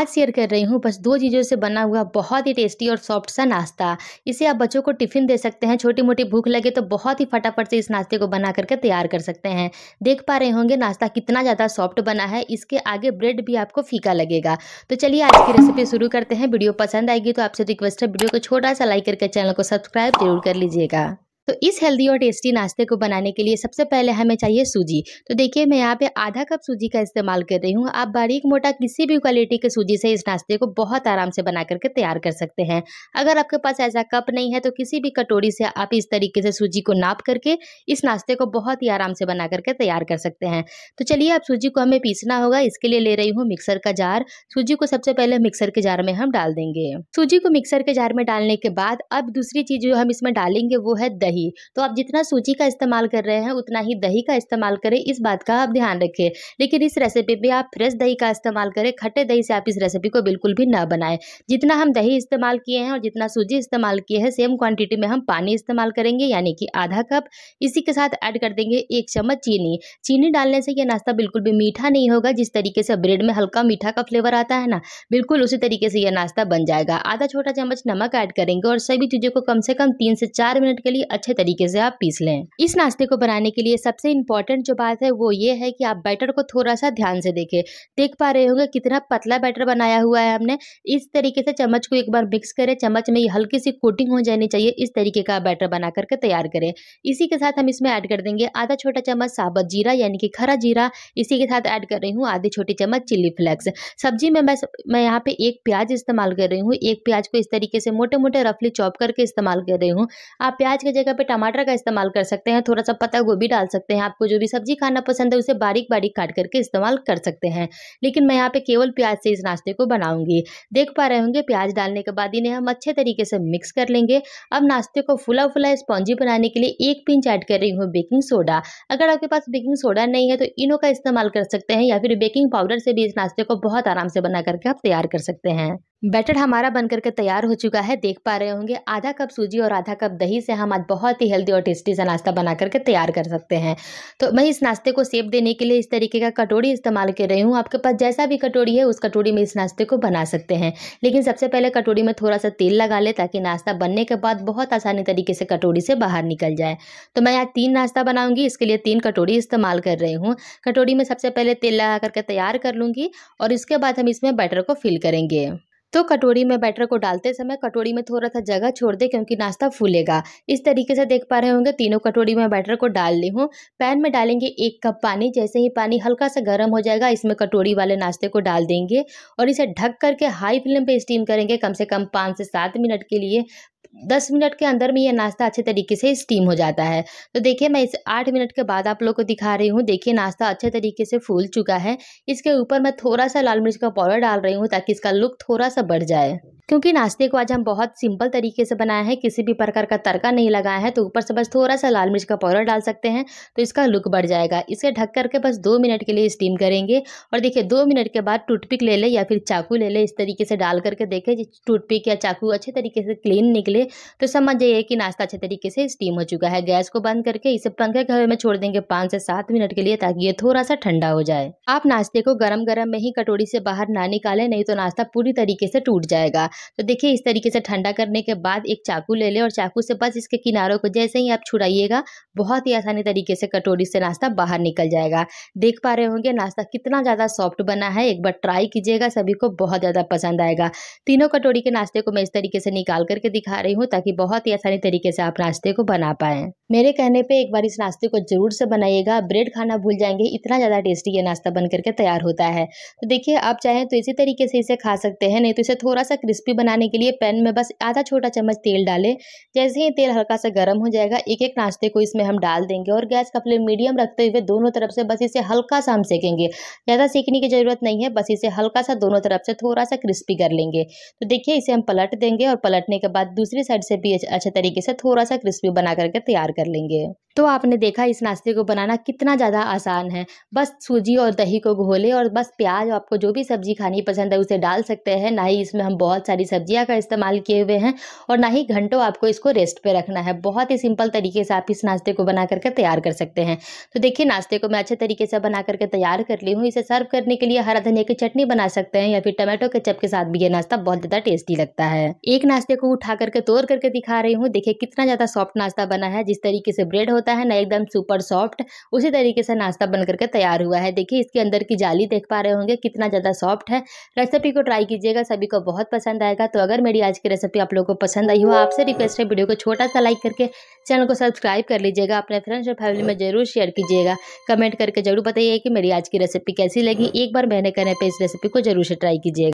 आज शेयर कर रही हूँ बस दो चीज़ों से बना हुआ बहुत ही टेस्टी और सॉफ्ट सा नाश्ता इसे आप बच्चों को टिफ़िन दे सकते हैं छोटी मोटी भूख लगे तो बहुत ही फटाफट से इस नाश्ते को बना करके तैयार कर सकते हैं देख पा रहे होंगे नाश्ता कितना ज़्यादा सॉफ्ट बना है इसके आगे ब्रेड भी आपको फीका लगेगा तो चलिए आज की रेसिपी शुरू करते हैं वीडियो पसंद आएगी तो आपसे रिक्वेस्ट है वीडियो को छोटा सा लाइक करके चैनल को सब्सक्राइब जरूर कर लीजिएगा तो इस हेल्दी और टेस्टी नाश्ते को बनाने के लिए सबसे पहले हमें चाहिए सूजी तो देखिए मैं यहाँ पे आधा कप सूजी का इस्तेमाल कर रही हूँ आप बारीक मोटा किसी भी क्वालिटी के सूजी से इस नाश्ते को बहुत आराम से बना करके तैयार कर सकते हैं अगर आपके पास ऐसा कप नहीं है तो किसी भी कटोरी से आप इस तरीके से सूजी को नाप करके इस नाश्ते को बहुत ही आराम से बना करके तैयार कर सकते हैं तो चलिए आप सूजी को हमें पीसना होगा इसके लिए ले रही हूँ मिक्सर का जार सूजी को सबसे पहले मिक्सर के जार में हम डाल देंगे सूजी को मिक्सर के जार में डालने के बाद अब दूसरी चीज जो हम इसमें डालेंगे वो है दही दही तो आप जितना सूजी का इस्तेमाल कर रहे हैं उतना ही दही का इस्तेमाल करें इस बात का आप ध्यान रखें लेकिन इस रेसिपी में आप फ्रेश दही का इस्तेमाल करें खट्टे दही से आप इस रेसिपी को बिल्कुल भी ना बनाएं जितना हम दही इस्तेमाल किए हैं और जितना सूजी इस्तेमाल किए हैं सेम क्वान्टिटी में हम पानी इस्तेमाल करेंगे यानी कि आधा कप इसी के साथ ऐड कर देंगे एक चम्मच चीनी चीनी डालने से यह नाश्ता बिल्कुल भी मीठा नहीं होगा जिस तरीके से ब्रेड में हल्का मीठा का फ्लेवर आता है ना बिल्कुल उसी तरीके से यह नाश्ता बन जाएगा आधा छोटा चम्मच नमक ऐड करेंगे और सभी चीज़ों को कम से कम तीन से चार मिनट के लिए अच्छे तरीके से आप पीस लें इस नाश्ते को बनाने के लिए सबसे इम्पोर्टेंट जो बात है वो ये है कि आप बैटर को थोड़ा सा ध्यान से देखें देख पा रहे होंगे कितना पतला बैटर बनाया हुआ है हमने इस तरीके से चम्मच को एक बार मिक्स करें चम्मच में हल्की सी कोटिंग हो जानी चाहिए इस तरीके का बैटर बना करके तैयार करें इसी के साथ हम इसमें ऐड कर देंगे आधा छोटा चम्मच साबत जीरा यानी कि खरा जीरा इसी के साथ ऐड कर रही हूँ आधी छोटी चम्मच चिली फ्लेक्स सब्जी में मैं मैं यहाँ पे एक प्याज इस्तेमाल कर रही हूँ एक प्याज को इस तरीके से मोटे मोटे रफली चॉप करके इस्तेमाल कर रही हूँ आप प्याज की जगह जगह पे टमाटर का इस्तेमाल कर सकते हैं थोड़ा सा पत्ता गोभी डाल सकते हैं आपको जो भी सब्जी खाना पसंद है उसे बारीक बारीक काट करके इस्तेमाल कर सकते हैं लेकिन मैं यहाँ पे केवल प्याज से इस नाश्ते को बनाऊंगी देख पा रहे होंगे प्याज डालने के बाद इन्हें हम अच्छे तरीके से मिक्स कर लेंगे अब नाश्ते को फुला फुला स्पॉन्जी बनाने के लिए एक पिंच ऐड कर रही हूँ बेकिंग सोडा अगर आपके पास बेकिंग सोडा नहीं है तो इनो का इस्तेमाल कर सकते हैं या फिर बेकिंग पाउडर से भी इस नाश्ते को बहुत आराम से बना करके आप तैयार कर सकते हैं बैटर हमारा बनकर के तैयार हो चुका है देख पा रहे होंगे आधा कप सूजी और आधा कप दही से हम आज बहुत ही हेल्दी और टेस्टी सा नाश्ता बना करके तैयार कर सकते हैं तो मैं इस नाश्ते को सेप देने के लिए इस तरीके का कटोरी इस्तेमाल कर रही हूँ आपके पास जैसा भी कटोरी है उस कटोरी में इस नाश्ते को बना सकते हैं लेकिन सबसे पहले कटोरी में थोड़ा सा तेल लगा लें ताकि नाश्ता बनने के बाद बहुत आसानी तरीके से कटोरी से बाहर निकल जाए तो मैं आज तीन नाश्ता बनाऊँगी इसके लिए तीन कटोरी इस्तेमाल कर रही हूँ कटोरी में सबसे पहले तेल लगा करके तैयार कर लूँगी और इसके बाद हम इसमें बैटर को फिल करेंगे तो कटोरी में बैटर को डालते समय कटोरी में थोड़ा सा जगह छोड़ दे क्योंकि नाश्ता फूलेगा इस तरीके से देख पा रहे होंगे तीनों कटोरी में बैटर को डाल ली हूँ पैन में डालेंगे एक कप पानी जैसे ही पानी हल्का सा गर्म हो जाएगा इसमें कटोरी वाले नाश्ते को डाल देंगे और इसे ढक करके हाई फ्लेम पर स्टीम करेंगे कम से कम पाँच से सात मिनट के लिए दस मिनट के अंदर में ये नाश्ता अच्छे तरीके से स्टीम हो जाता है तो देखिए मैं इस आठ मिनट के बाद आप लोग को दिखा रही हूँ देखिए नाश्ता अच्छे तरीके से फूल चुका है इसके ऊपर मैं थोड़ा सा लाल मिर्च का पाउडर डाल रही हूँ ताकि इसका लुक थोड़ा सा बढ़ जाए क्योंकि नाश्ते को आज हम बहुत सिंपल तरीके से बनाया है किसी भी प्रकार का तड़का नहीं लगाया है तो ऊपर से बस थोड़ा सा लाल मिर्च का पाउडर डाल सकते हैं तो इसका लुक बढ़ जाएगा इसे ढक करके बस दो मिनट के लिए स्टीम करेंगे और देखिए दो मिनट के बाद टूथपिक ले लें या फिर चाकू ले लें इस तरीके से डाल करके देखें टूथपिक या चाकू अच्छे तरीके से क्लीन निकले तो समझ जाइए कि नाश्ता अच्छे तरीके से स्टीम हो चुका है गैस को बंद करके इसे पंखे के हवे में छोड़ देंगे पाँच से सात मिनट के लिए ताकि ये थोड़ा सा ठंडा हो जाए आप नाश्ते को गर्म गर्म में ही कटोरी से बाहर ना निकालें नहीं तो नाश्ता पूरी तरीके से टूट जाएगा तो देखिए इस तरीके से ठंडा करने के बाद एक चाकू ले लें और चाकू से बस इसके किनारों को जैसे ही आप छुड़ाइएगा बहुत ही आसानी तरीके से कटोरी से नाश्ता बाहर निकल जाएगा देख पा रहे होंगे नाश्ता कितना ज़्यादा सॉफ्ट बना है एक बार ट्राई कीजिएगा सभी को बहुत ज़्यादा पसंद आएगा तीनों कटोरी के नाश्ते को मैं इस तरीके से निकाल करके दिखा रही हूँ ताकि बहुत ही आसानी तरीके से आप नाश्ते को बना पाएँ मेरे कहने पर एक बार इस नाश्ते को जरूर से बनाइएगा ब्रेड खाना भूल जाएंगे इतना ज़्यादा टेस्टी ये नाश्ता बन करके तैयार होता है तो देखिए आप चाहें तो इसी तरीके से इसे खा सकते हैं नहीं तो इसे थोड़ा सा क्रिस्प रेसिपी बनाने के लिए पैन में बस आधा छोटा चम्मच तेल डालें जैसे ही तेल हल्का सा गर्म हो जाएगा एक एक नाश्ते को इसमें हम डाल देंगे और गैस का फ्लेम मीडियम रखते हुए दोनों तरफ से बस इसे हल्का सा हम सेकेंगे ज़्यादा सेकने की ज़रूरत नहीं है बस इसे हल्का सा दोनों तरफ से थोड़ा सा क्रिस्पी कर लेंगे तो देखिए इसे हम पलट देंगे और पलटने के बाद दूसरी साइड से भी अच्छे तरीके से थोड़ा सा क्रिस्पी बना करके तैयार कर लेंगे तो आपने देखा इस नाश्ते को बनाना कितना ज़्यादा आसान है बस सूजी और दही को घोले और बस प्याज आपको जो भी सब्जी खानी पसंद है उसे डाल सकते हैं ना ही इसमें हम बहुत सारे सारी सब्जियां का इस्तेमाल किए हुए हैं और ना ही घंटों आपको इसको रेस्ट पे रखना है बहुत ही सिंपल तरीके से आप इस नाश्ते को बना करके तैयार कर सकते हैं तो देखिए नाश्ते को मैं अच्छे तरीके से बना करके तैयार कर ली हूँ इसे सर्व करने के लिए हरा धनिया की चटनी बना सकते हैं या फिर टमाटो के चप के साथ भी ये नाश्ता बहुत ज़्यादा टेस्टी लगता है एक नाश्ते को उठा करके तोड़ करके दिखा रही हूँ देखिए कितना ज़्यादा सॉफ्ट नाश्ता बना है जिस तरीके से ब्रेड होता है ना एकदम सुपर सॉफ्ट उसी तरीके से नाश्ता बन करके तैयार हुआ है देखिए इसके अंदर की जाली देख पा रहे होंगे कितना ज़्यादा सॉफ्ट है रेसिपी को ट्राई कीजिएगा सभी को बहुत पसंद आएगा तो अगर मेरी आज की रेसिपी आप लोगों को पसंद आई हो आपसे रिक्वेस्ट है वीडियो को छोटा सा लाइक करके चैनल को सब्सक्राइब कर लीजिएगा अपने फ्रेंड्स और फैमिली में जरूर शेयर कीजिएगा कमेंट करके जरूर बताइए कि मेरी आज की रेसिपी कैसी लगी एक बार मैंने करने पर इस रेसिपी को जरूर से ट्राई कीजिएगा